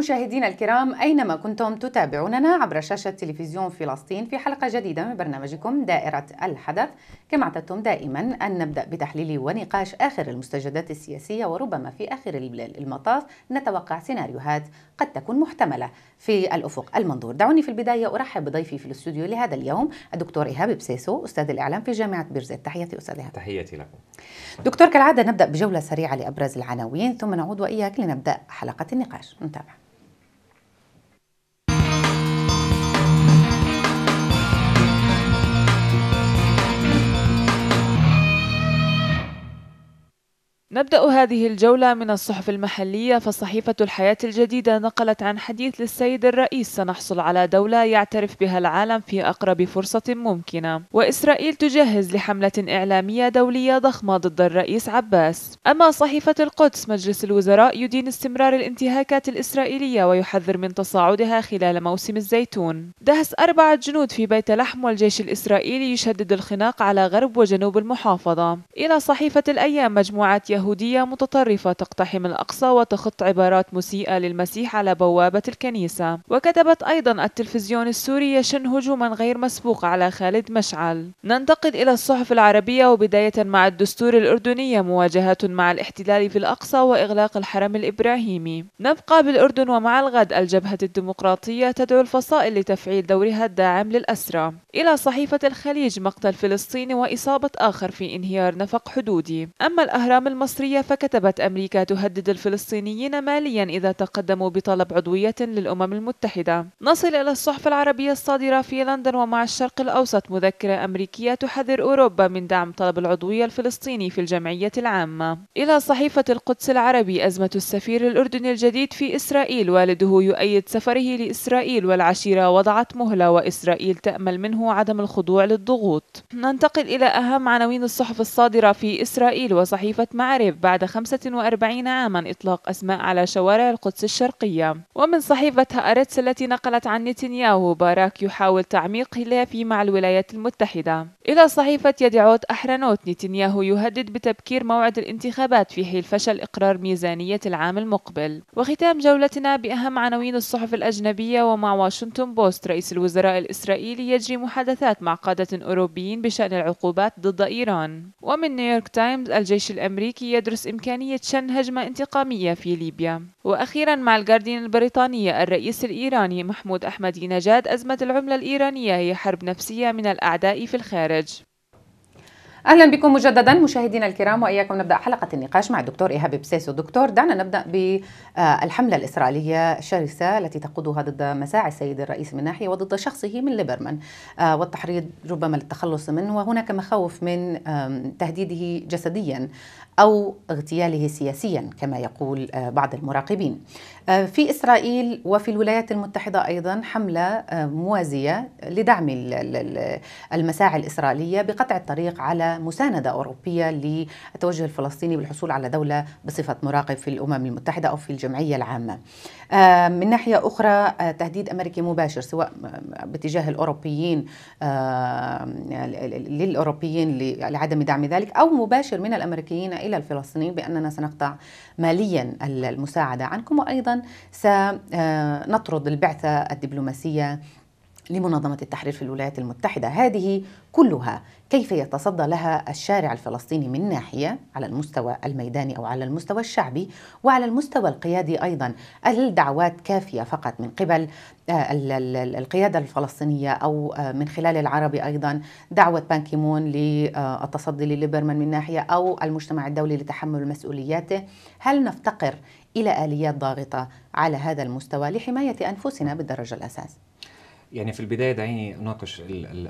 مشاهدينا الكرام أينما كنتم تتابعوننا عبر شاشة تلفزيون فلسطين في حلقة جديدة من برنامجكم دائرة الحدث كما اعتدتم دائما أن نبدأ بتحليل ونقاش آخر المستجدات السياسية وربما في آخر المطاف نتوقع سيناريوهات قد تكون محتملة في الأفق المنظور دعوني في البداية أرحب بضيفي في الاستوديو لهذا اليوم الدكتور إيهاب بسيسو أستاذ الإعلام في جامعة بيرزيت تحياتي أستاذ إيهاب تحياتي لكم دكتور كالعادة نبدأ بجولة سريعة لأبرز العناوين ثم نعود وإياك لنبدأ حلقة النقاش نتابع نبدأ هذه الجولة من الصحف المحلية فصحيفة الحياة الجديدة نقلت عن حديث للسيد الرئيس سنحصل على دولة يعترف بها العالم في أقرب فرصة ممكنة وإسرائيل تجهز لحملة إعلامية دولية ضخمة ضد الرئيس عباس أما صحيفة القدس مجلس الوزراء يدين استمرار الانتهاكات الإسرائيلية ويحذر من تصاعدها خلال موسم الزيتون دهس أربعة جنود في بيت لحم والجيش الإسرائيلي يشدد الخناق على غرب وجنوب المحافظة إلى صحيفة الأيام مجموعة يهودية متطرفة تقتحم الأقصى وتخط عبارات مسيئة للمسيح على بوابة الكنيسة وكتبت أيضا التلفزيون السوري يشن هجوما غير مسبوق على خالد مشعل ننتقل إلى الصحف العربية وبداية مع الدستور الأردنية مواجهة مع الاحتلال في الأقصى وإغلاق الحرم الإبراهيمي نبقى بالأردن ومع الغد الجبهة الديمقراطية تدعو الفصائل لتفعيل دورها الداعم للأسرى إلى صحيفة الخليج مقتل فلسطيني وإصابة آخر في انهيار نفق حدودي أما الأهرام المصري المصرية فكتبت أمريكا تهدد الفلسطينيين ماليا إذا تقدموا بطلب عضوية للأمم المتحدة نصل إلى الصحف العربية الصادرة في لندن ومع الشرق الأوسط مذكرة أمريكية تحذر أوروبا من دعم طلب العضوية الفلسطيني في الجمعية العامة إلى صحيفة القدس العربي أزمة السفير الأردني الجديد في إسرائيل والده يؤيد سفره لإسرائيل والعشيرة وضعت مهلة وإسرائيل تأمل منه عدم الخضوع للضغوط ننتقل إلى أهم عناوين الصحف الصادرة في إسرائيل وصحيفة معارف يقارب بعد 45 عاما إطلاق أسماء على شوارع القدس الشرقية ومن صحيفة هأرتس التي نقلت عن نتنياهو باراك يحاول تعميق هلافي مع الولايات المتحدة إلى صحيفة يدعوت أحرنوت نتنياهو يهدد بتبكير موعد الانتخابات في حين فشل إقرار ميزانية العام المقبل وختام جولتنا بأهم عناوين الصحف الأجنبية ومع واشنطن بوست رئيس الوزراء الإسرائيلي يجري محادثات مع قادة أوروبيين بشأن العقوبات ضد إيران ومن نيويورك تايمز الجيش الأمريكي يدرس إمكانية شن هجمة انتقامية في ليبيا وأخيرا مع الجاردين البريطانية الرئيس الإيراني محمود أحمدي نجاد أزمة العملة الإيرانية هي حرب نفسية من الأعداء في الخارج اهلا بكم مجددا مشاهدينا الكرام واياكم نبدا حلقه النقاش مع الدكتور ايهاب بسيسو دكتور دعنا نبدا بالحمله الاسرائيليه الشرسه التي تقودها ضد مساعي السيد الرئيس من ناحيه وضد شخصه من ليبرمان آه، والتحريض ربما للتخلص منه وهناك مخاوف من تهديده جسديا أو اغتياله سياسيا كما يقول آه، بعض المراقبين آه، في إسرائيل وفي الولايات المتحدة أيضا حملة آه، موازية لدعم المساعي الإسرائيلية بقطع الطريق على مساندة أوروبية للتوجه الفلسطيني بالحصول على دولة بصفة مراقب في الأمم المتحدة أو في الجمعية العامة من ناحية أخرى تهديد أمريكي مباشر سواء باتجاه الأوروبيين للأوروبيين لعدم دعم ذلك أو مباشر من الأمريكيين إلى الفلسطينيين بأننا سنقطع ماليا المساعدة عنكم وأيضا سنطرد البعثة الدبلوماسية لمنظمة التحرير في الولايات المتحدة هذه كلها كيف يتصدى لها الشارع الفلسطيني من ناحية على المستوى الميداني أو على المستوى الشعبي وعلى المستوى القيادي أيضا الدعوات كافية فقط من قبل آه، القيادة الفلسطينية أو آه، من خلال العربي أيضا دعوة بانكيمون للتصدي آه، لليبرمان من ناحية أو المجتمع الدولي لتحمل مسؤولياته هل نفتقر إلى آليات ضاغطة على هذا المستوى لحماية أنفسنا بالدرجة الأساس يعني في البدايه دعيني اناقش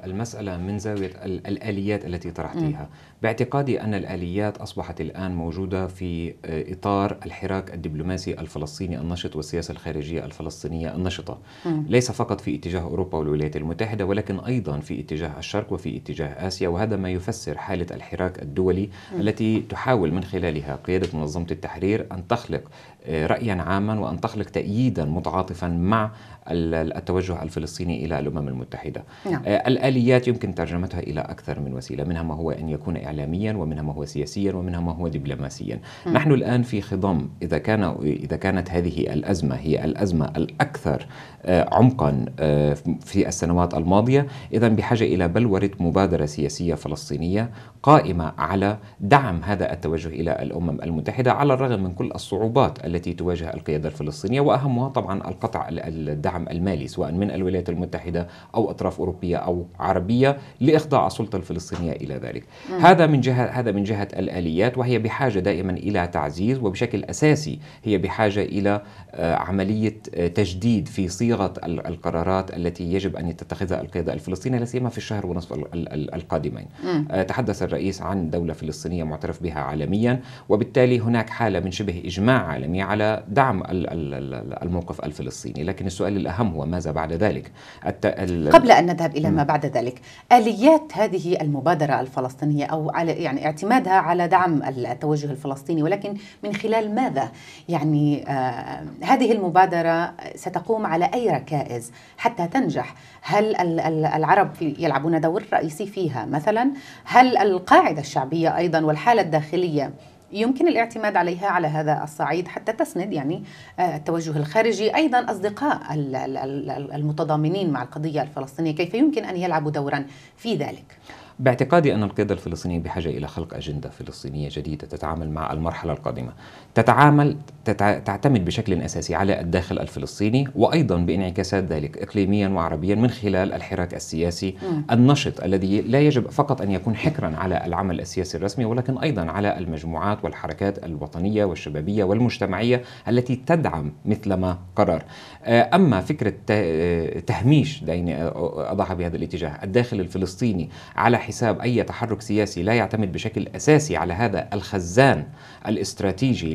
المساله من زاويه الاليات التي طرحتيها. باعتقادي ان الاليات اصبحت الان موجوده في آه، اطار الحراك الدبلوماسي الفلسطيني النشط والسياسه الخارجيه الفلسطينيه النشطه. ليس فقط في اتجاه اوروبا والولايات المتحده ولكن ايضا في اتجاه الشرق وفي اتجاه اسيا وهذا ما يفسر حاله الحراك الدولي التي تحاول من خلالها قياده منظمه التحرير ان تخلق آه، رايا عاما وان تخلق تأييدا متعاطفا مع التوجه الفلسطيني إلى الأمم المتحدة نعم. آه، الآليات يمكن ترجمتها إلى أكثر من وسيلة منها ما هو أن يكون إعلاميا ومنها ما هو سياسيا ومنها ما هو دبلوماسيا مم. نعم. نحن الآن في خضم إذا, كان إذا كانت هذه الأزمة هي الأزمة الأكثر آه، عمقا آه، في السنوات الماضية إذا بحاجة إلى بلورة مبادرة سياسية فلسطينية قائمة على دعم هذا التوجه إلى الأمم المتحدة على الرغم من كل الصعوبات التي تواجه القيادة الفلسطينية وأهمها طبعا القطع الدعم الدعم المالي سواء من الولايات المتحدة أو أطراف أوروبية أو عربية لإخضاع السلطة الفلسطينية إلى ذلك هذا من جهة هذا من جهة الآليات وهي بحاجة دائما إلى تعزيز وبشكل أساسي هي بحاجة إلى آه، عملية آه، تجديد في صيغة القرارات التي يجب أن تتخذها القيادة الفلسطينية لا سيما في الشهر ونصف القادمين آه، تحدث الرئيس عن دولة فلسطينية معترف بها عالميا وبالتالي هناك حالة من شبه إجماع عالمي على دعم الموقف الفلسطيني لكن السؤال الأهم هو ماذا بعد ذلك الت... ال... قبل أن نذهب إلى ما بعد ذلك آليات هذه المبادرة الفلسطينية أو على يعني اعتمادها على دعم التوجه الفلسطيني ولكن من خلال ماذا يعني آه هذه المبادرة ستقوم على أي ركائز حتى تنجح هل العرب يلعبون دور رئيسي فيها مثلا هل القاعدة الشعبية أيضا والحالة الداخلية يمكن الاعتماد عليها على هذا الصعيد حتى تسند يعني آه، التوجه الخارجي ايضا اصدقاء المتضامنين مع القضيه الفلسطينيه كيف يمكن ان يلعبوا دورا في ذلك باعتقادي أن القيادة الفلسطينية بحاجة إلى خلق أجندة فلسطينية جديدة تتعامل مع المرحلة القادمة تتعامل تعتمد بشكل أساسي على الداخل الفلسطيني وأيضا بانعكاسات ذلك إقليميا وعربيا من خلال الحراك السياسي م. النشط الذي لا يجب فقط أن يكون حكرا على العمل السياسي الرسمي ولكن أيضا على المجموعات والحركات الوطنية والشبابية والمجتمعية التي تدعم مثل ما قرر آه، أما فكرة آه، تهميش دعيني آه، أضعها بهذا الاتجاه الداخل الفلسطيني على حساب أي تحرك سياسي لا يعتمد بشكل أساسي على هذا الخزان الاستراتيجي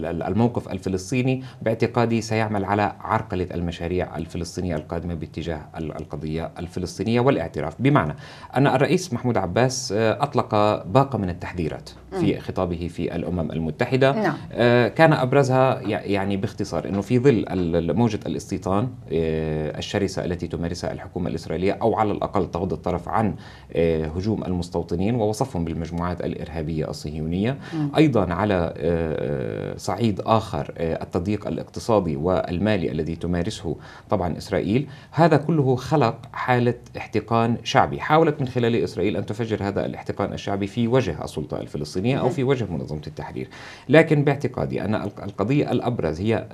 للموقف الفلسطيني باعتقادي سيعمل على عرقلة المشاريع الفلسطينية القادمة باتجاه القضية الفلسطينية والاعتراف بمعنى أن الرئيس محمود عباس آه، أطلق باقة من التحذيرات في خطابه في الأمم المتحدة نعم. آه، كان أبرزها يعني باختصار أنه في ظل موجة الاستيطان آه، الشرسة التي تمارسها الحكومة الإسرائيلية أو على الأقل تغض الطرف عن هجوم المستوطنين ووصفهم بالمجموعات الإرهابية الصهيونية أيضا على آه، آه، صعيد آخر آه، التضييق الاقتصادي والمالي الذي تمارسه طبعا إسرائيل هذا كله خلق حالة احتقان شعبي حاولت من خلال إسرائيل أن تفجر هذا الاحتقان الشعبي في وجه السلطة الفلسطينية أو في وجه منظمة التحرير لكن باعتقادي أن القضية الأبرز هي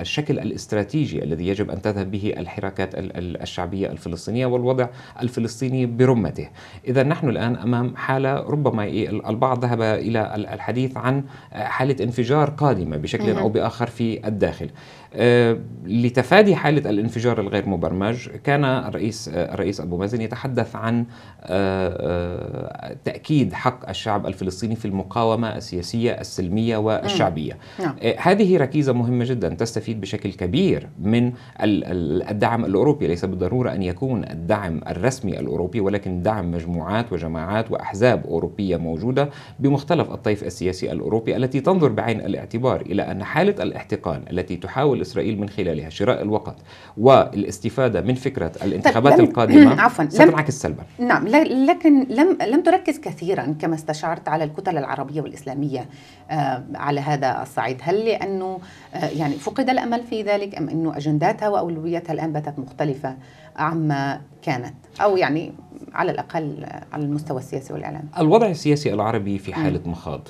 الشكل الاستراتيجي الذي يجب أن تذهب به الحركات الشعبية الفلسطينية والوضع الفلسطيني برمته إذا نحن الآن أمام حالة ربما البعض ذهب إلى الحديث عن عن حاله انفجار قادمه بشكل او باخر في الداخل لتفادي حالة الانفجار الغير مبرمج كان الرئيس الرئيس أبو مازن يتحدث عن آه، آه، تأكيد حق الشعب الفلسطيني في المقاومة السياسية السلمية والشعبية نعم. آه، هذه ركيزة مهمة جدا تستفيد بشكل كبير من الدعم الأوروبي ليس بالضرورة أن يكون الدعم الرسمي الأوروبي ولكن دعم مجموعات وجماعات وأحزاب أوروبية موجودة بمختلف الطيف السياسي الأوروبي التي تنظر بعين الاعتبار إلى أن حالة الاحتقان التي تحاول تحاول إسرائيل من خلالها شراء الوقت والاستفادة من فكرة طيب، الانتخابات القادمة عفوا ستنعكس سلبا نعم لكن لم لم تركز كثيرا كما استشعرت على الكتل العربية والإسلامية آه، على هذا الصعيد هل لأنه آه، يعني فقد الأمل في ذلك أم أنه أجنداتها وأولوياتها الآن باتت مختلفة عما كانت أو يعني على الأقل على المستوى السياسي والإعلامي الوضع السياسي العربي في حالة مخاض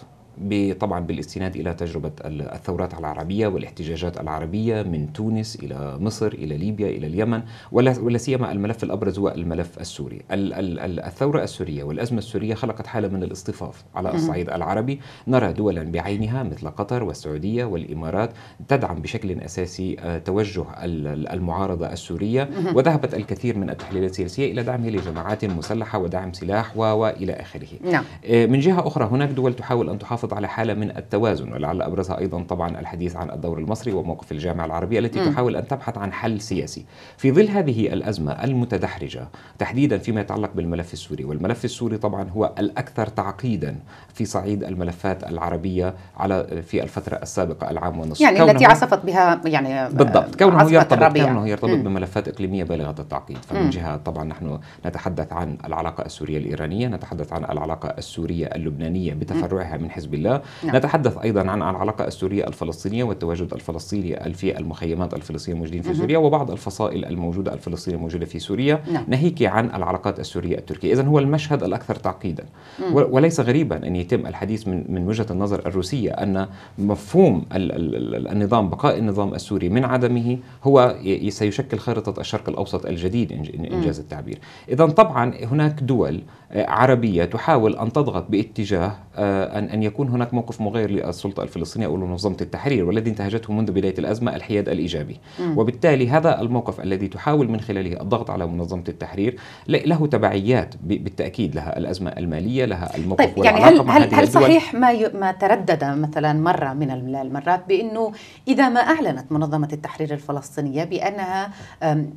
طبعا بالاستناد الى تجربه الثورات العربيه والاحتجاجات العربيه من تونس الى مصر الى ليبيا الى اليمن ولا سيما الملف الابرز هو الملف السوري. الثوره السوريه والازمه السوريه خلقت حاله من الاصطفاف على الصعيد العربي، نرى دولا بعينها مثل قطر والسعوديه والامارات تدعم بشكل اساسي آه، توجه المعارضه السوريه وذهبت الكثير من التحليلات السياسيه الى دعمها لجماعات مسلحه ودعم سلاح والى اخره. نعم. آه، من جهه اخرى هناك دول تحاول ان تحافظ تحافظ على حالة من التوازن ولعل أبرزها أيضا طبعا الحديث عن الدور المصري وموقف الجامعة العربية التي م. تحاول أن تبحث عن حل سياسي في ظل هذه الأزمة المتدحرجة تحديدا فيما يتعلق بالملف السوري والملف السوري طبعا هو الأكثر تعقيدا في صعيد الملفات العربية على في الفترة السابقة العام والنصف يعني التي عصفت بها يعني بالضبط كونه يرتبط كونه يرتبط بملفات إقليمية بالغة التعقيد فمن م. جهة طبعا نحن نتحدث عن العلاقة السورية الإيرانية نتحدث عن العلاقة السورية اللبنانية بتفرعها من حزب بالله نعم. نتحدث أيضا عن العلاقة السورية الفلسطينية والتواجد الفلسطيني في المخيمات الفلسطينية الموجودين في سوريا وبعض الفصائل الموجودة الفلسطينية الموجودة في سوريا نعم. ناهيك عن العلاقات السورية التركية إذا هو المشهد الأكثر تعقيدا مم. وليس غريبا أن يتم الحديث من, من وجهة النظر الروسية أن مفهوم النظام بقاء النظام السوري من عدمه هو سيشكل خارطة الشرق الأوسط الجديد إن جاز التعبير إذا طبعا هناك دول آه، عربية تحاول أن تضغط باتجاه آه، أن أن يكون هناك موقف مغاير للسلطة الفلسطينية أو لمنظمة التحرير والذي انتهجته منذ بداية الأزمة الحياد الإيجابي م. وبالتالي هذا الموقف الذي تحاول من خلاله الضغط على منظمة التحرير له تبعيات بالتأكيد لها الأزمة المالية لها الموقف طيب يعني هل هل, هل صحيح ما ي... ما تردد مثلا مرة من المرات بأنه إذا ما أعلنت منظمة التحرير الفلسطينية بأنها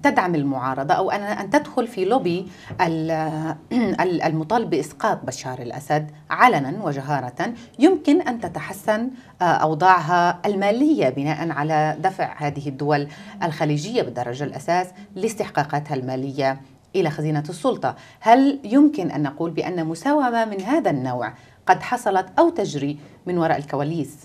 تدعم المعارضة أو أن تدخل في لوبي المطالب بإسقاط بشار الأسد علنا وجهارة يمكن أن تتحسن آه، أوضاعها المالية بناء على دفع هذه الدول الخليجية بالدرجة الأساس لاستحقاقاتها المالية إلى خزينة السلطة هل يمكن أن نقول بأن مساومة من هذا النوع قد حصلت أو تجري من وراء الكواليس؟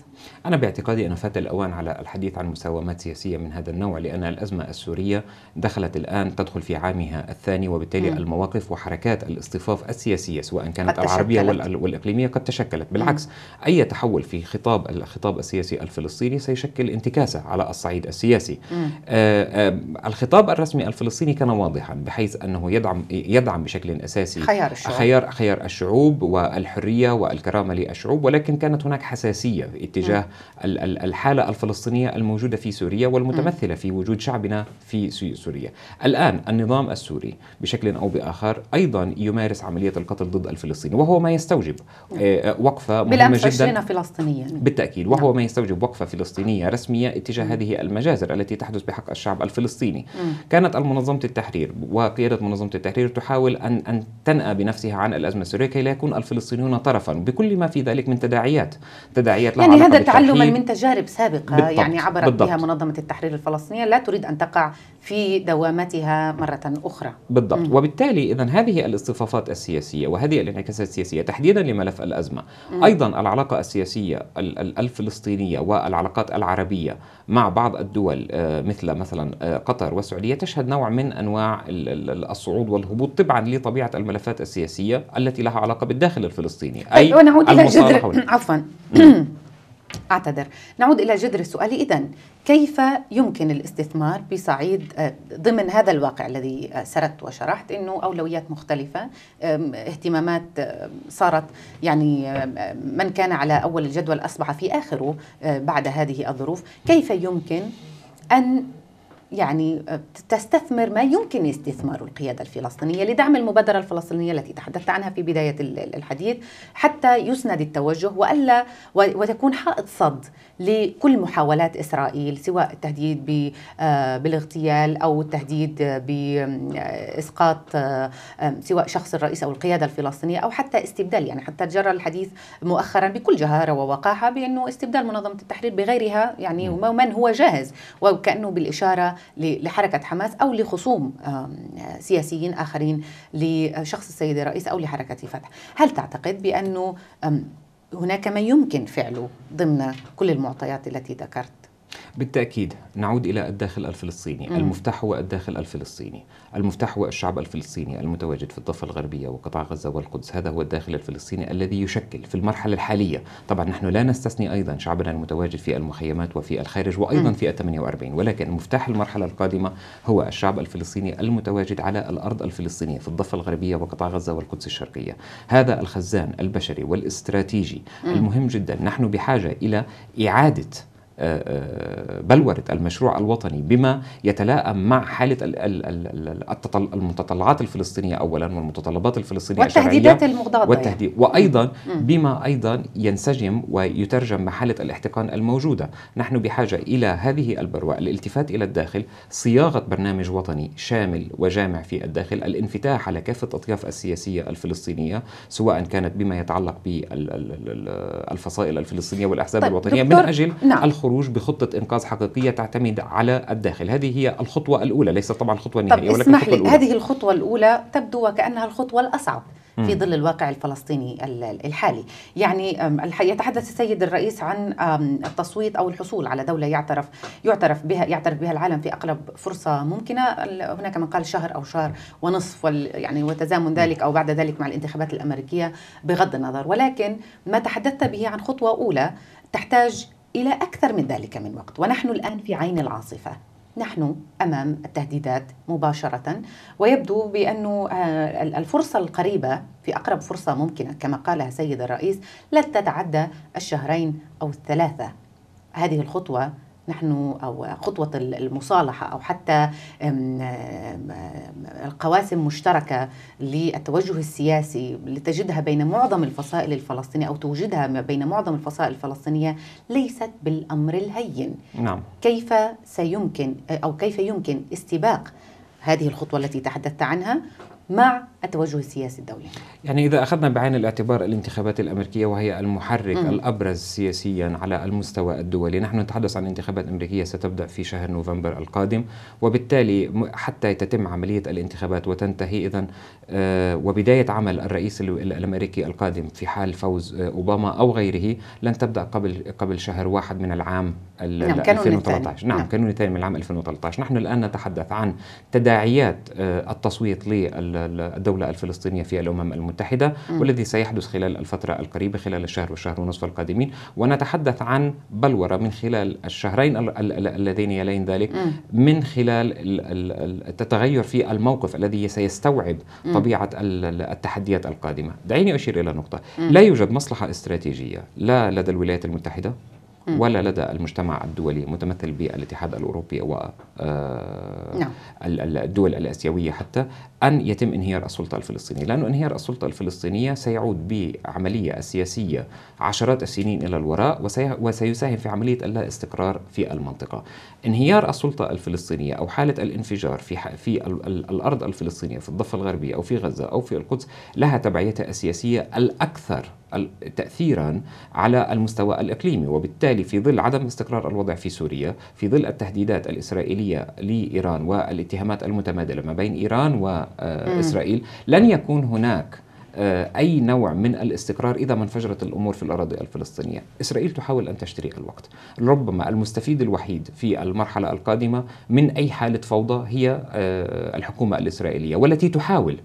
أنا باعتقادي أنه فات الأوان على الحديث عن مساومات سياسية من هذا النوع لأن الأزمة السورية دخلت الآن تدخل في عامها الثاني وبالتالي م. المواقف وحركات الاصطفاف السياسية سواء كانت العربية والإقليمية قد تشكلت بالعكس م. أي تحول في خطاب الخطاب السياسي الفلسطيني سيشكل انتكاسة على الصعيد السياسي آه آه الخطاب الرسمي الفلسطيني كان واضحا بحيث أنه يدعم يدعم بشكل أساسي خيار الشعوب خيار, خيار الشعوب والحرية والكرامة للشعوب ولكن كانت هناك حساسية اتجاه تجاه الحالة الفلسطينية الموجودة في سوريا والمتمثلة في وجود شعبنا في سوريا الآن النظام السوري بشكل أو بآخر أيضا يمارس عملية القتل ضد الفلسطيني وهو ما يستوجب آه، آه، وقفة مهمة جدا فلسطينيه بالتأكيد وهو نعم. ما يستوجب وقفة فلسطينية رسمية اتجاه هذه المجازر التي تحدث بحق الشعب الفلسطيني كانت المنظمه التحرير وقيادة منظمة التحرير تحاول أن أن تنأى بنفسها عن الأزمة السورية كي لا يكون الفلسطينيون طرفا بكل ما في ذلك من تداعيات تداعيات يعني هذا تعلما من تجارب سابقه يعني بالضبط. يعني عبرت بالضبط. بها منظمه التحرير الفلسطينيه لا تريد ان تقع في دوامتها مره اخرى بالضبط م. وبالتالي اذا هذه الاصطفافات السياسيه وهذه الانعكاسات السياسيه تحديدا لملف الازمه م. ايضا العلاقه السياسيه الفلسطينيه والعلاقات العربيه مع بعض الدول آه، مثل مثلا آه، قطر والسعوديه تشهد نوع من انواع الصعود والهبوط طبعا لطبيعه الملفات السياسيه التي لها علاقه بالداخل الفلسطيني اي ونعود الى جذر عفوا نعم. أعتذر نعود إلى جذر السؤال إذا كيف يمكن الاستثمار بصعيد آه، ضمن هذا الواقع الذي آه، سردت وشرحت أنه أولويات مختلفة اهتمامات صارت يعني من كان على أول الجدول أصبح في آخره آه، بعد هذه الظروف كيف يمكن أن يعني آه، تستثمر ما يمكن استثماره القيادة الفلسطينية لدعم المبادرة الفلسطينية التي تحدثت عنها في بداية الحديث حتى يسند التوجه وألا وتكون حائط صد لكل محاولات إسرائيل سواء التهديد آه، بالاغتيال أو التهديد بإسقاط آه، سواء شخص الرئيس أو القيادة الفلسطينية أو حتى استبدال يعني حتى جرى الحديث مؤخرا بكل جهارة ووقاحة بأنه استبدال منظمة التحرير بغيرها يعني ومن هو جاهز وكأنه بالإشارة لحركة حماس أو لخصوم سياسيين آخرين لشخص السيد الرئيس أو لحركة فتح هل تعتقد بأنه هناك ما يمكن فعله ضمن كل المعطيات التي ذكرت بالتأكيد نعود إلى الداخل الفلسطيني م. المفتاح هو الداخل الفلسطيني المفتاح هو الشعب الفلسطيني المتواجد في الضفة الغربية وقطاع غزة والقدس هذا هو الداخل الفلسطيني الذي يشكل في المرحلة الحالية طبعا نحن لا نستثني أيضا شعبنا المتواجد في المخيمات وفي الخارج وأيضا م. في 48 ولكن مفتاح المرحلة القادمة هو الشعب الفلسطيني المتواجد على الأرض الفلسطينية في الضفة الغربية وقطاع غزة والقدس الشرقية هذا الخزان البشري والاستراتيجي م. المهم جدا نحن بحاجة إلى إعادة بلورة المشروع الوطني بما يتلائم مع حالة المتطلعات الفلسطينية أولا والمتطلبات الفلسطينية والتهديدات المضادة يعني. والتهديد يعني. وأيضا بما أيضا ينسجم ويترجم مع حالة الاحتقان الموجودة نحن بحاجة إلى هذه البروة الالتفات إلى الداخل صياغة برنامج وطني شامل وجامع في الداخل الانفتاح على كافة أطياف السياسية الفلسطينية سواء كانت بما يتعلق بالفصائل الفلسطينية والأحزاب طيب، الوطنية من أجل نعم. الخروج الخروج بخطة إنقاذ حقيقية تعتمد على الداخل هذه هي الخطوة الأولى ليست طبعا الخطوة النهائية ولكن اسمح لي الأولى. هذه الخطوة الأولى تبدو وكأنها الخطوة الأصعب في ظل الواقع الفلسطيني الحالي يعني يتحدث السيد الرئيس عن التصويت او الحصول على دوله يعترف يعترف بها يعترف بها العالم في اقرب فرصه ممكنه هناك من قال شهر او شهر ونصف يعني وتزامن ذلك او بعد ذلك مع الانتخابات الامريكيه بغض النظر ولكن ما تحدثت به عن خطوه اولى تحتاج إلى أكثر من ذلك من وقت ونحن الآن في عين العاصفة نحن امام التهديدات مباشره ويبدو بأن آه، الفرصه القريبه في اقرب فرصه ممكنه كما قالها سيد الرئيس لن تتعدى الشهرين او الثلاثه هذه الخطوه نحن أو خطوة المصالحة أو حتى القواسم مشتركة للتوجه السياسي لتجدها بين معظم الفصائل الفلسطينية أو توجدها بين معظم الفصائل الفلسطينية ليست بالأمر الهين نعم. كيف سيمكن أو كيف يمكن استباق هذه الخطوة التي تحدثت عنها مع التوجه السياسي الدولي يعني إذا أخذنا بعين الاعتبار الانتخابات الأمريكية وهي المحرك م. الأبرز سياسيا على المستوى الدولي نحن نتحدث عن انتخابات أمريكية ستبدأ في شهر نوفمبر القادم وبالتالي حتى تتم عملية الانتخابات وتنتهي إذا آه، وبداية عمل الرئيس الأمريكي القادم في حال فوز آه، أوباما أو غيره لن تبدأ قبل قبل شهر واحد من العام نعم 2013 نعم, نعم كانون الثاني من العام 2013 نحن الآن نتحدث عن تداعيات آه، التصويت لل الدولة الفلسطينية في الأمم المتحدة م. والذي سيحدث خلال الفترة القريبة خلال الشهر والشهر ونصف القادمين ونتحدث عن بلورة من خلال الشهرين اللذين يلين ذلك م. من خلال التغير في الموقف الذي سيستوعب م. طبيعة التحديات القادمة دعيني أشير إلى نقطة لا يوجد مصلحة استراتيجية لا لدى الولايات المتحدة ولا لدى المجتمع الدولي متمثل بالاتحاد الأوروبي والدول آه، نعم. الآسيوية حتى أن يتم انهيار السلطة الفلسطينية لأن انهيار السلطة الفلسطينية سيعود بعملية السياسية عشرات السنين إلى الوراء وسيساهم في عملية اللا استقرار في المنطقة انهيار السلطة الفلسطينية أو حالة الانفجار في, في الأرض الفلسطينية في الضفة الغربية أو في غزة أو في القدس لها تبعيتها السياسية الأكثر تأثيرا على المستوى الإقليمي وبالتالي في ظل عدم استقرار الوضع في سوريا في ظل التهديدات الإسرائيلية لإيران والاتهامات المتبادلة ما بين إيران وإسرائيل آه، لن يكون هناك آه، أي نوع من الاستقرار إذا ما انفجرت الأمور في الأراضي الفلسطينية إسرائيل تحاول أن تشتري الوقت ربما المستفيد الوحيد في المرحلة القادمة من أي حالة فوضى هي آه، الحكومة الإسرائيلية والتي تحاول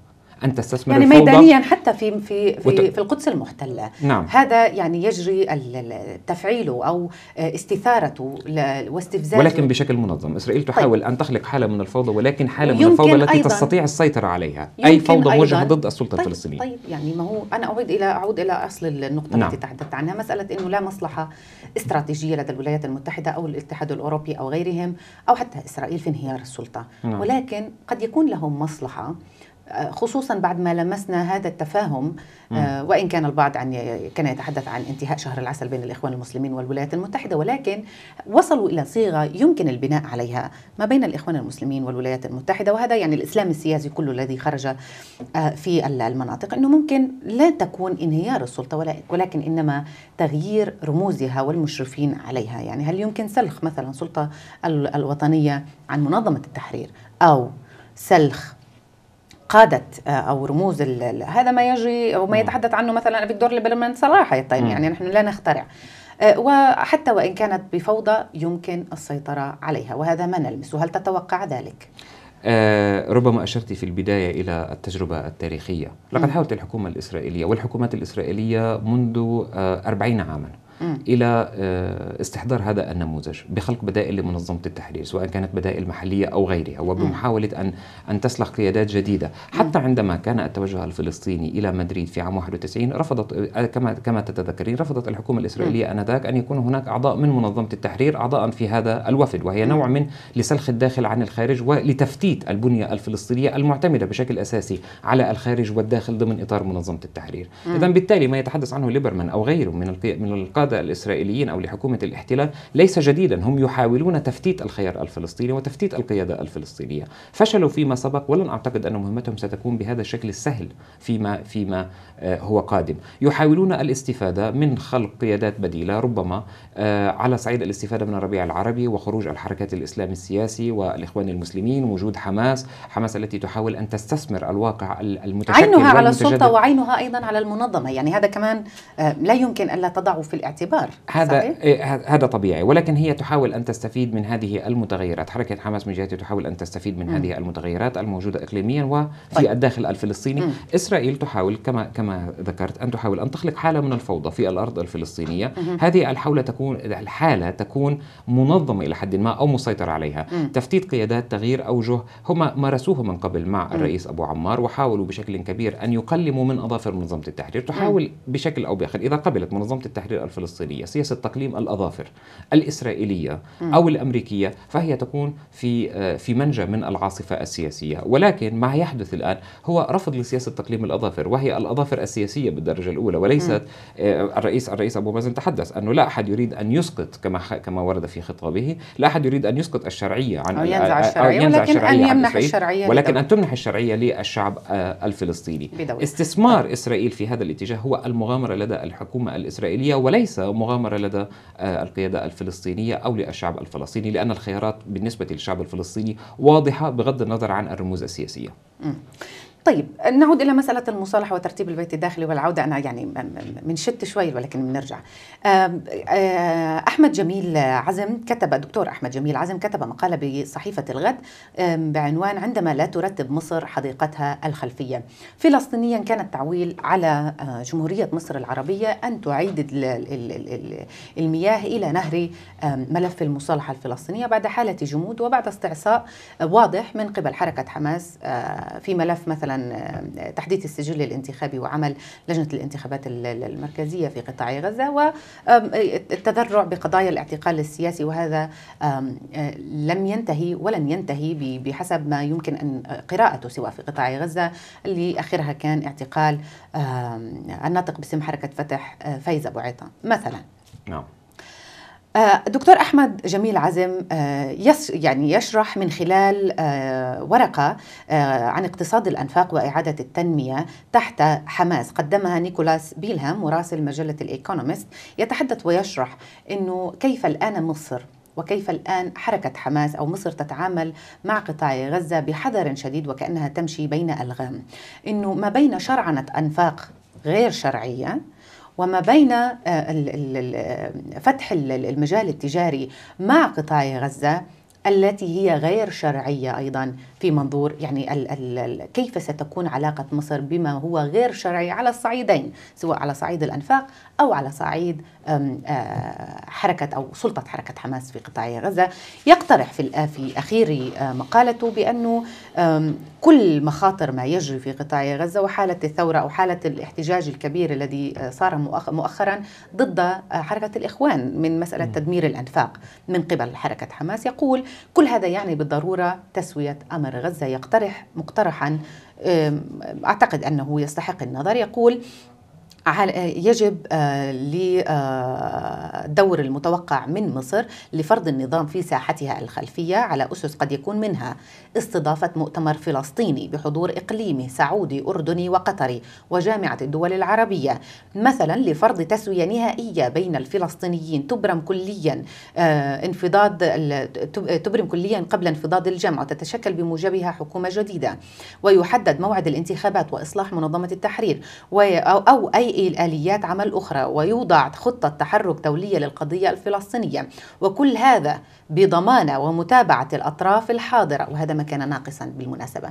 ان تستثمر يعني الفوضى ميدانيا حتى في في في, وت... في القدس المحتله نعم. هذا يعني يجري تفعيله او آه، استثارته واستفزازه ولكن بشكل منظم اسرائيل طيب. تحاول طيب. ان تخلق حاله من الفوضى ولكن حاله من الفوضى التي أيضاً تستطيع السيطره عليها اي فوضى موجهه ضد السلطه طيب الفلسطينيه طيب يعني ما هو انا اعود الى اعود الى اصل النقطه نعم. التي تحدثت عنها مساله انه لا مصلحه استراتيجيه لدى الولايات المتحده او الاتحاد الاوروبي او غيرهم او حتى اسرائيل في انهيار السلطه نعم. ولكن قد يكون لهم مصلحه خصوصا بعد ما لمسنا هذا التفاهم آه، وان كان البعض عن كان يتحدث عن انتهاء شهر العسل بين الاخوان المسلمين والولايات المتحده ولكن وصلوا الى صيغه يمكن البناء عليها ما بين الاخوان المسلمين والولايات المتحده وهذا يعني الاسلام السياسي كله الذي خرج آه، في المناطق انه ممكن لا تكون انهيار السلطه ولكن انما تغيير رموزها والمشرفين عليها يعني هل يمكن سلخ مثلا السلطه الوطنيه عن منظمه التحرير او سلخ قادة آه، أو رموز هذا ما يجري وما يتحدث عنه مثلا فيكتور ليبرمان صراحة طيب يعني نحن لا نخترع آه، وحتى وإن كانت بفوضى يمكن السيطرة عليها وهذا ما نلمسه هل تتوقع ذلك؟ آه ربما أشرت في البداية إلى التجربة التاريخية لقد حاولت الحكومة الإسرائيلية والحكومات الإسرائيلية منذ آه، أربعين 40 عاماً الى آه، استحضار هذا النموذج بخلق بدائل لمنظمه التحرير سواء كانت بدائل محليه او غيرها وبمحاوله ان ان تسلخ قيادات جديده حتى عندما كان التوجه الفلسطيني الى مدريد في عام 91 رفضت آه، كما كما تتذكرين رفضت الحكومه الاسرائيليه انذاك ان يكون هناك اعضاء من منظمه التحرير اعضاء في هذا الوفد وهي نوع من لسلخ الداخل عن الخارج ولتفتيت البنيه الفلسطينيه المعتمده بشكل اساسي على الخارج والداخل ضمن اطار منظمه التحرير اذا بالتالي ما يتحدث عنه ليبرمان او غيره من من للسادة الإسرائيليين أو لحكومة الاحتلال ليس جديدا هم يحاولون تفتيت الخيار الفلسطيني وتفتيت القيادة الفلسطينية فشلوا فيما سبق ولن أعتقد أن مهمتهم ستكون بهذا الشكل السهل فيما, فيما آه، هو قادم يحاولون الاستفادة من خلق قيادات بديلة ربما آه، على صعيد الاستفادة من الربيع العربي وخروج الحركات الإسلام السياسي والإخوان المسلمين وجود حماس حماس التي تحاول أن تستثمر الواقع المتشكل عينها على السلطة وعينها أيضا على المنظمة يعني هذا كمان آه، لا يمكن ألا تضعه في الاعتبار الاعتبار هذا صحيح؟ إيه هذا طبيعي ولكن هي تحاول ان تستفيد من هذه المتغيرات حركه حماس من جهتها تحاول ان تستفيد من م. هذه المتغيرات الموجوده اقليميا وفي طيب. الداخل الفلسطيني م. اسرائيل تحاول كما كما ذكرت ان تحاول ان تخلق حاله من الفوضى في الارض الفلسطينيه م. هذه الحاله تكون الحاله تكون منظمه الى حد ما او مسيطره عليها م. تفتيت قيادات تغيير اوجه هم مارسوه من قبل مع م. الرئيس ابو عمار وحاولوا بشكل كبير ان يقلموا من اظافر منظمه التحرير تحاول م. بشكل او باخر اذا قبلت منظمه التحرير الفلسطينيه الفلسطينية سياسة تقليم الأظافر الإسرائيلية أو الأمريكية فهي تكون في آه، في منجى من العاصفة السياسية ولكن ما يحدث الآن هو رفض لسياسة تقليم الأظافر وهي الأظافر السياسية بالدرجة الأولى وليست آه، الرئيس الرئيس أبو مازن تحدث أنه لا أحد يريد أن يسقط كما كما ورد في خطابه لا أحد يريد أن يسقط الشرعية عن أو ينزع آه، الشرعية أو ينزع ولكن الشرعية أن يمنح الشرعية ولكن أن تمنح الشرعية للشعب الفلسطيني بدور. استثمار إسرائيل في هذا الاتجاه هو المغامرة لدى الحكومة الإسرائيلية وليس ليس مغامرة لدى آه، القيادة الفلسطينية أو للشعب الفلسطيني لأن الخيارات بالنسبة للشعب الفلسطيني واضحة بغض النظر عن الرموز السياسية طيب نعود الى مساله المصالحه وترتيب البيت الداخلي والعوده انا يعني بنشت شوي ولكن بنرجع آه، احمد جميل عزم كتب دكتور احمد جميل عزم كتب مقاله بصحيفه الغد بعنوان عندما لا ترتب مصر حديقتها الخلفيه فلسطينيا كان التعويل على آه، جمهوريه مصر العربيه ان تعيد المياه الى نهر ملف المصالحه الفلسطينيه بعد حاله جمود وبعد استعصاء واضح من قبل حركه حماس آه، في ملف مثلا تحديث السجل الانتخابي وعمل لجنه الانتخابات المركزيه في قطاع غزه والتذرع بقضايا الاعتقال السياسي وهذا آه، لم ينتهي ولن ينتهي بحسب ما يمكن ان آه، قراءته سواء في قطاع غزه اللي اخرها كان اعتقال الناطق باسم حركه فتح آه، فايز ابو عيطان مثلا نعم no. آه، دكتور احمد جميل عزم آه، يعني يشرح من خلال آه، ورقه عن اقتصاد الانفاق واعاده التنميه تحت حماس قدمها نيكولاس بيلهام مراسل مجله الايكونومست يتحدث ويشرح انه كيف الان مصر وكيف الآن حركة حماس أو مصر تتعامل مع قطاع غزة بحذر شديد وكأنها تمشي بين ألغام إنه ما بين شرعنة أنفاق غير شرعية وما بين آه، آه، فتح المجال التجاري مع قطاع غزه التي هي غير شرعيه ايضا في منظور يعني ال ال كيف ستكون علاقه مصر بما هو غير شرعي على الصعيدين سواء على صعيد الانفاق او على صعيد آه، حركة أو سلطة حركة حماس في قطاع غزة يقترح في في أخير آه، مقالته بأنه كل مخاطر ما يجري في قطاع غزة وحالة الثورة أو حالة الاحتجاج الكبير الذي آه، صار مؤخرا ضد حركة الإخوان من مسألة تدمير الأنفاق من قبل حركة حماس يقول كل هذا يعني بالضرورة تسوية أمر غزة يقترح مقترحا أعتقد أنه يستحق النظر يقول يجب للدور آه، المتوقع من مصر لفرض النظام في ساحتها الخلفية على أسس قد يكون منها استضافة مؤتمر فلسطيني بحضور إقليمي سعودي أردني وقطري وجامعة الدول العربية مثلا لفرض تسوية نهائية بين الفلسطينيين تبرم كليا آه، انفضاض تبرم كليا قبل انفضاض الجمع وتتشكل بموجبها حكومة جديدة ويحدد موعد الانتخابات وإصلاح منظمة التحرير أو أي تنقيل الآليات عمل أخرى ويوضع خطة تحرك دولية للقضية الفلسطينية وكل هذا بضمانة ومتابعة الأطراف الحاضرة وهذا ما كان ناقصا بالمناسبة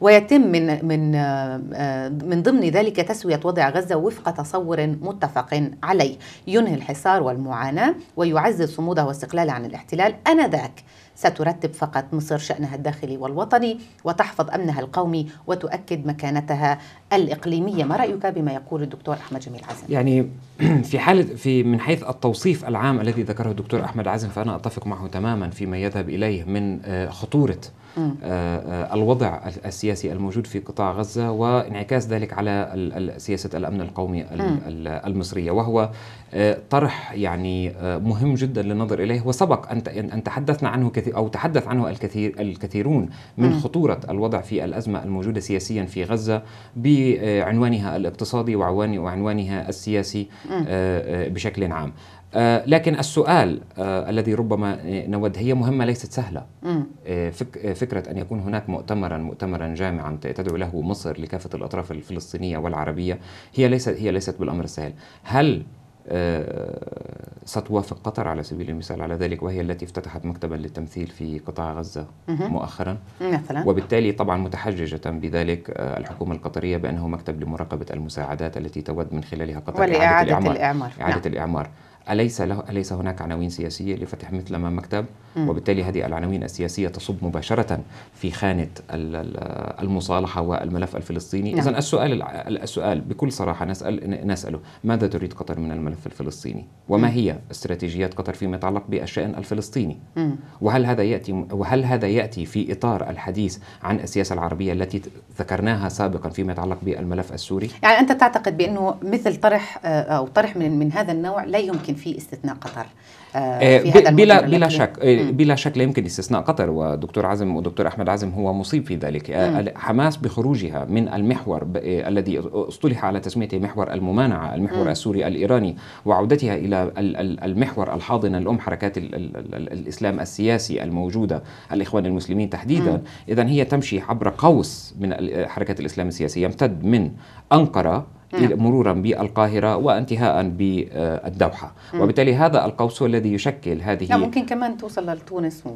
ويتم من من آه، من ضمن ذلك تسوية وضع غزة وفق تصور متفق عليه ينهي الحصار والمعاناة ويعزز صموده واستقلاله عن الاحتلال آنذاك سترتب فقط مصر شأنها الداخلي والوطني وتحفظ أمنها القومي وتؤكد مكانتها الإقليمية ما رأيك بما يقول الدكتور أحمد جميل عزم يعني في حالة في من حيث التوصيف العام الذي ذكره الدكتور أحمد عزم فأنا أتفق معه تماما فيما يذهب إليه من آه، خطورة آه، آه، الوضع السياسي الموجود في قطاع غزة وانعكاس ذلك على سياسة الأمن القومي المصرية وهو آه، طرح يعني مهم جدا للنظر إليه وسبق أن تحدثنا عنه كثير أو تحدث عنه الكثير الكثيرون من خطورة الوضع في الأزمة الموجودة سياسيا في غزة بعنوانها الاقتصادي وعنوانها السياسي بشكل عام آه، لكن السؤال آه، الذي ربما نود هي مهمة ليست سهلة آه، فك فكرة أن يكون هناك مؤتمرا مؤتمرا جامعا تدعو له مصر لكافة الأطراف الفلسطينية والعربية هي ليست هي ليست بالأمر السهل هل ستوافق قطر على سبيل المثال على ذلك وهي التي افتتحت مكتبا للتمثيل في قطاع غزة مؤخرا مثلا وبالتالي طبعا متحججة بذلك الحكومة القطرية بأنه مكتب لمراقبة المساعدات التي تود من خلالها قطر إعادة الإعمار, الإعمار. إعادة نعم. الإعمار أليس له أليس هناك عناوين سياسية لفتح مثل ما مكتب وبالتالي هذه العناوين السياسية تصب مباشرة في خانة المصالحة والملف الفلسطيني نعم. إذا السؤال السؤال بكل صراحة نسأل نسأله ماذا تريد قطر من الملف الفلسطيني وما هي استراتيجيات قطر فيما يتعلق بالشأن الفلسطيني وهل هذا يأتي وهل هذا يأتي في إطار الحديث عن السياسة العربية التي ذكرناها سابقا فيما يتعلق بالملف السوري يعني أنت تعتقد بأنه مثل طرح آه، أو طرح من من هذا النوع لا يمكن في استثناء قطر آه، آه، في هذا بلا بلا شك إيه، بلا شك لا يمكن استثناء قطر ودكتور عزم ودكتور احمد عزم هو مصيب في ذلك آه، مم. حماس بخروجها من المحور إيه، الذي اصطلح على تسميته محور الممانعه المحور مم. السوري الايراني وعودتها الى المحور الحاضن الام حركات الاسلام السياسي الموجوده الاخوان المسلمين تحديدا اذا هي تمشي عبر قوس من حركات الاسلام السياسي يمتد من انقره نعم. مرورا بالقاهرة وانتهاء بالدوحة وبالتالي هذا القوس هو الذي يشكل هذه لا ممكن كمان توصل لتونس و...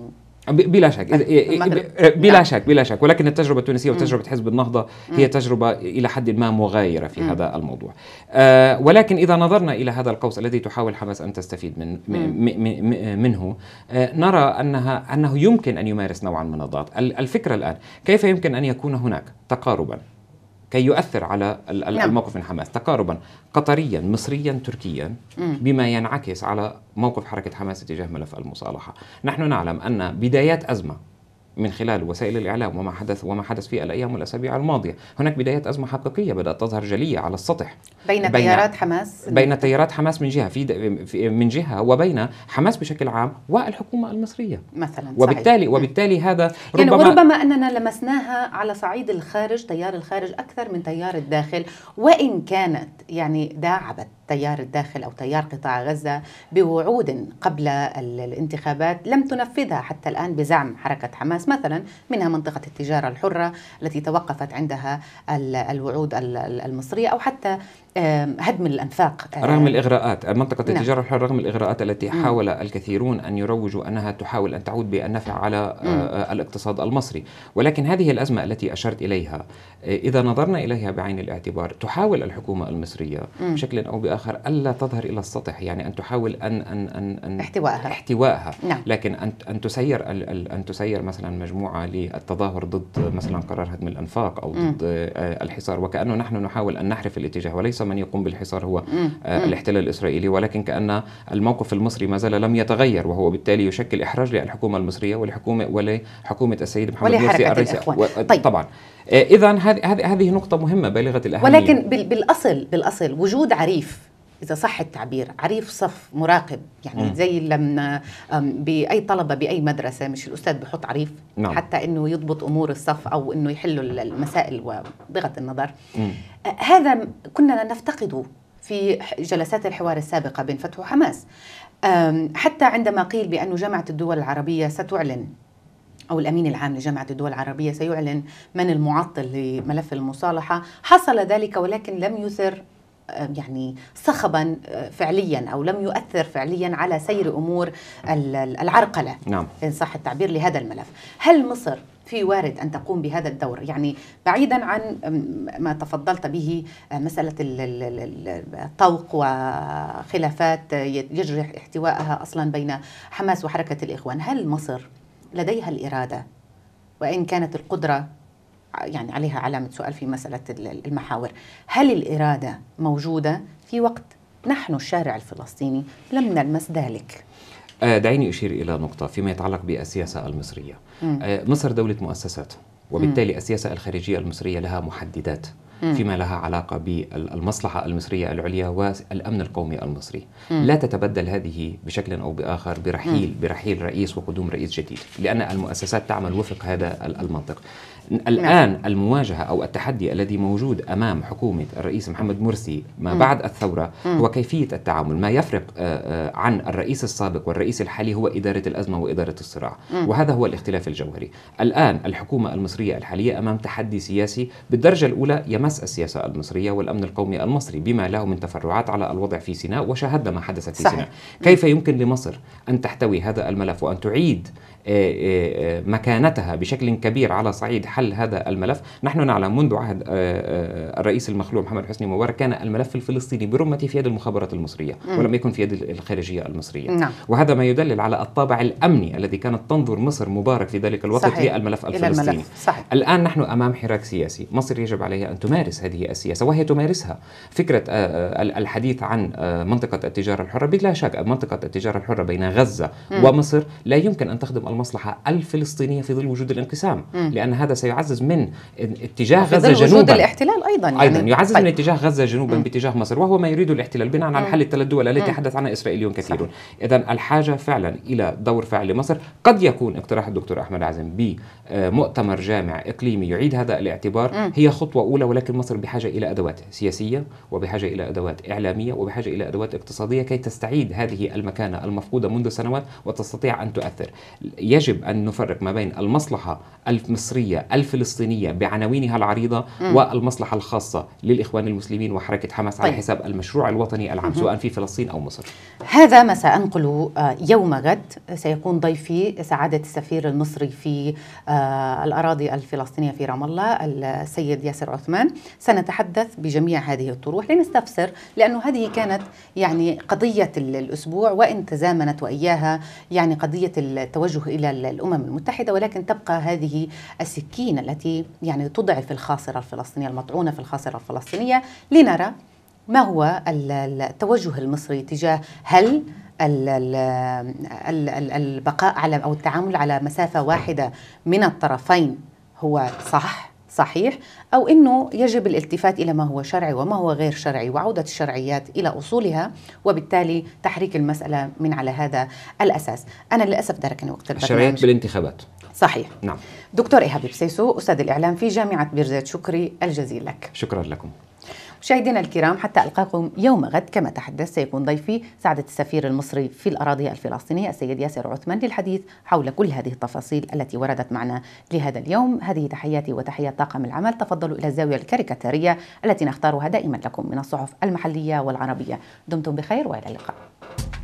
بلا شك إيه، إيه، إيه، بلا نعم. شك بلا شك ولكن التجربه التونسيه وتجربه حزب النهضه هي تجربه الى حد ما مغايره في هذا الموضوع آه ولكن اذا نظرنا الى هذا القوس الذي تحاول حماس ان تستفيد من منه آه نرى انها انه يمكن ان يمارس نوعا من الضغط الفكره الان كيف يمكن ان يكون هناك تقاربا كي يؤثر على نعم. الموقف من حماس تقاربا قطريا مصريا تركيا بما ينعكس على موقف حركة حماس تجاه ملف المصالحة نحن نعلم أن بدايات أزمة من خلال وسائل الإعلام وما حدث وما حدث في الأيام والأسابيع الماضية هناك بداية أزمة حقيقية بدأت تظهر جلية على السطح بين, بين تيارات حماس بين تيارات حماس من جهة في من جهة وبين حماس بشكل عام والحكومة المصرية مثلا وبالتالي صحيح. وبالتالي هذا يعني ربما يعني وربما أننا لمسناها على صعيد الخارج تيار الخارج أكثر من تيار الداخل وإن كانت يعني داعبت تيار الداخل أو تيار قطاع غزة بوعود قبل الانتخابات لم تنفذها حتى الآن بزعم حركة حماس مثلا منها منطقة التجارة الحرة التي توقفت عندها الوعود المصرية أو حتى هدم الانفاق رغم الاغراءات منطقه نعم. التجاره الحره رغم الاغراءات التي حاول الكثيرون ان يروجوا انها تحاول ان تعود بالنفع على آه، آه، الاقتصاد المصري ولكن هذه الازمه التي اشرت اليها آه، اذا نظرنا اليها بعين الاعتبار تحاول الحكومه المصريه بشكل او باخر الا تظهر الى السطح يعني ان تحاول ان ان ان, أن احتوائها احتوائها نعم. لكن ان ان تسير ان تسير مثلا مجموعه للتظاهر ضد مثلا قرار هدم الانفاق او ضد الحصار وكانه نحن نحاول ان نحرف الاتجاه وليس من يقوم بالحصار هو آه، الاحتلال الإسرائيلي ولكن كأن الموقف المصري ما زال لم يتغير وهو بالتالي يشكل إحراج للحكومة المصرية والحكومة ولحكومة السيد محمد مرسي الرئيس طيب. طبعا آه، إذا هذه هذه نقطة مهمة بالغة الأهمية ولكن بالأصل بالأصل وجود عريف اذا صح التعبير عريف صف مراقب يعني م. زي لما باي طلبه باي مدرسه مش الاستاذ بحط عريف نعم. حتى انه يضبط امور الصف او انه يحلوا المسائل وبغض النظر م. هذا كنا نفتقده في جلسات الحوار السابقه بين فتح وحماس حتى عندما قيل بأن جامعة الدول العربية ستعلن أو الأمين العام لجامعة الدول العربية سيعلن من المعطل لملف المصالحة حصل ذلك ولكن لم يثر يعني صخبا أه، فعليا أو لم يؤثر فعليا على سير أمور العرقلة نعم. إن صح التعبير لهذا الملف هل مصر في وارد أن تقوم بهذا الدور يعني بعيدا عن ما تفضلت به أه، مسألة الطوق وخلافات يجري احتوائها أصلا بين حماس وحركة الإخوان هل مصر لديها الإرادة وإن كانت القدرة يعني عليها علامة سؤال في مسألة المحاور هل الإرادة موجودة في وقت نحن الشارع الفلسطيني لم نلمس ذلك آه، دعيني أشير إلى نقطة فيما يتعلق بالسياسة المصرية آه، مصر دولة مؤسسات وبالتالي السياسة الخارجية المصرية لها محددات فيما لها علاقة بالمصلحة المصرية العليا والأمن القومي المصري لا تتبدل هذه بشكل أو بآخر برحيل برحيل رئيس وقدوم رئيس جديد لأن المؤسسات تعمل وفق هذا المنطق نعم. الآن نعم. المواجهة أو التحدي الذي موجود أمام حكومة الرئيس محمد مرسي ما بعد الثورة هو كيفية التعامل ما يفرق آه، آه، عن الرئيس السابق والرئيس الحالي هو إدارة الأزمة وإدارة الصراع وهذا هو الاختلاف الجوهري الآن الحكومة المصرية الحالية أمام تحدي سياسي بالدرجة الأولى يمس السياسة المصرية والأمن القومي المصري بما له من تفرعات على الوضع في سيناء وشاهدنا ما حدث في صحيح. سيناء كيف يمكن لمصر أن تحتوي هذا الملف وأن تعيد إيه، إيه، إيه، مكانتها بشكل كبير على صعيد حل هذا الملف نحن نعلم منذ عهد آه، آه، الرئيس المخلوع محمد حسني مبارك كان الملف الفلسطيني برمته في يد المخابرات المصرية ولم يكن في يد الخارجية المصرية نعم. وهذا ما يدلل على الطابع الأمني الذي كانت تنظر مصر مبارك في ذلك الوقت صحيح. للملف الفلسطيني الملف. صحيح. الآن نحن أمام حراك سياسي مصر يجب عليها أن تمارس هذه السياسة وهي تمارسها فكرة آه، الحديث عن منطقة التجارة الحرة بلا شك منطقة التجارة الحرة بين غزة ومصر لا يمكن أن تخدم المصلحة الفلسطينية في ظل وجود الانقسام م. لأن هذا سيعزز من اتجاه غزة جنوبا وجود الاحتلال أيضا يعني أيضا يعزز طيب. من اتجاه غزة جنوبا م. باتجاه مصر وهو ما يريد الاحتلال بناء على حل الثلاث دول التي تحدث عنها إسرائيليون كثيرون إذا الحاجة فعلا إلى دور فعل لمصر قد يكون اقتراح الدكتور أحمد عزم بمؤتمر جامع إقليمي يعيد هذا الاعتبار م. هي خطوة أولى ولكن مصر بحاجة إلى أدوات سياسية وبحاجة إلى أدوات إعلامية وبحاجة إلى أدوات اقتصادية كي تستعيد هذه المكانة المفقودة منذ سنوات وتستطيع أن تؤثر يجب أن نفرق ما بين المصلحة المصرية الفلسطينية بعناوينها العريضة مم. والمصلحة الخاصة للإخوان المسلمين وحركة حماس طيب. على حساب المشروع الوطني العام مم. سواء في فلسطين أو مصر هذا ما سأنقل آه، يوم غد سيكون ضيفي سعادة السفير المصري في آه، الأراضي الفلسطينية في رام الله السيد ياسر عثمان سنتحدث بجميع هذه الطروح لنستفسر لأنه هذه كانت يعني قضية الأسبوع وإن تزامنت وإياها يعني قضية التوجه الى الامم المتحده ولكن تبقى هذه السكين التي يعني تضعف الخاصره الفلسطينيه المطعونه في الخاصره الفلسطينيه لنرى ما هو التوجه المصري تجاه هل البقاء على او التعامل على مسافه واحده من الطرفين هو صح صحيح أو أنه يجب الالتفات إلى ما هو شرعي وما هو غير شرعي وعودة الشرعيات إلى أصولها وبالتالي تحريك المسألة من على هذا الأساس أنا للأسف دركني وقت البرنامج الشرعيات بالانتخابات صحيح نعم دكتور إيهاب بسيسو أستاذ الإعلام في جامعة بيرزيت شكري الجزيل لك شكرا لكم مشاهدينا الكرام حتى ألقاكم يوم غد كما تحدث سيكون ضيفي سعادة السفير المصري في الأراضي الفلسطينية السيد ياسر عثمان للحديث حول كل هذه التفاصيل التي وردت معنا لهذا اليوم هذه تحياتي وتحيات طاقم العمل تفضلوا إلى الزاوية الكاريكاتيرية التي نختارها دائما لكم من الصحف المحلية والعربية دمتم بخير وإلى اللقاء